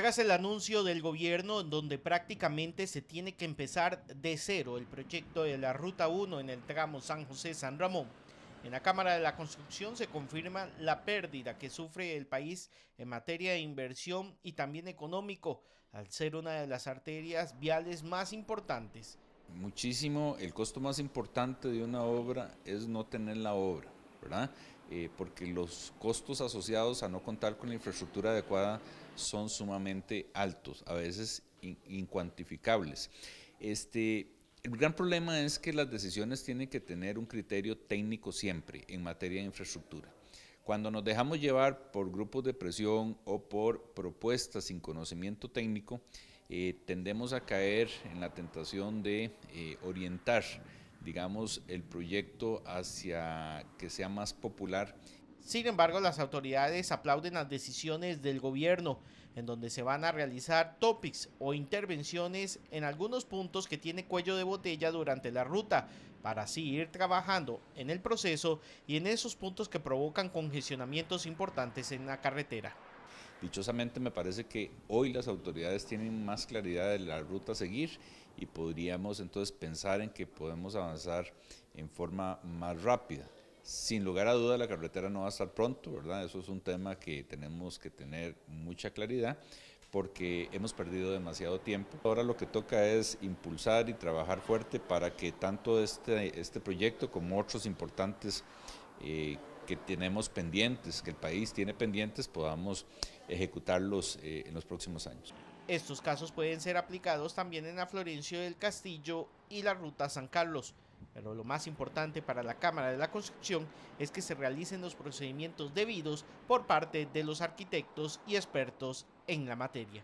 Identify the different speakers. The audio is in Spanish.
Speaker 1: Hagas el anuncio del gobierno, donde prácticamente se tiene que empezar de cero el proyecto de la Ruta 1 en el tramo San José-San Ramón, en la Cámara de la Construcción se confirma la pérdida que sufre el país en materia de inversión y también económico, al ser una de las arterias viales más importantes.
Speaker 2: Muchísimo, el costo más importante de una obra es no tener la obra. ¿verdad? Eh, porque los costos asociados a no contar con la infraestructura adecuada son sumamente altos, a veces incuantificables. Este, el gran problema es que las decisiones tienen que tener un criterio técnico siempre en materia de infraestructura. Cuando nos dejamos llevar por grupos de presión o por propuestas sin conocimiento técnico, eh, tendemos a caer en la tentación de eh,
Speaker 1: orientar digamos, el proyecto hacia que sea más popular. Sin embargo, las autoridades aplauden las decisiones del gobierno, en donde se van a realizar topics o intervenciones en algunos puntos que tiene cuello de botella durante la ruta, para así ir trabajando en el proceso y en esos puntos que provocan congestionamientos importantes en la carretera.
Speaker 2: Dichosamente me parece que hoy las autoridades tienen más claridad de la ruta a seguir y podríamos entonces pensar en que podemos avanzar en forma más rápida. Sin lugar a duda la carretera no va a estar pronto, ¿verdad? Eso es un tema que tenemos que tener mucha claridad porque hemos perdido demasiado tiempo. Ahora lo que toca es impulsar y trabajar fuerte para que tanto este, este proyecto como otros importantes eh, que tenemos pendientes, que el país tiene pendientes, podamos ejecutarlos eh, en los próximos años.
Speaker 1: Estos casos pueden ser aplicados también en la Florencio del Castillo y la Ruta San Carlos. Pero lo más importante para la Cámara de la Construcción es que se realicen los procedimientos debidos por parte de los arquitectos y expertos en la materia.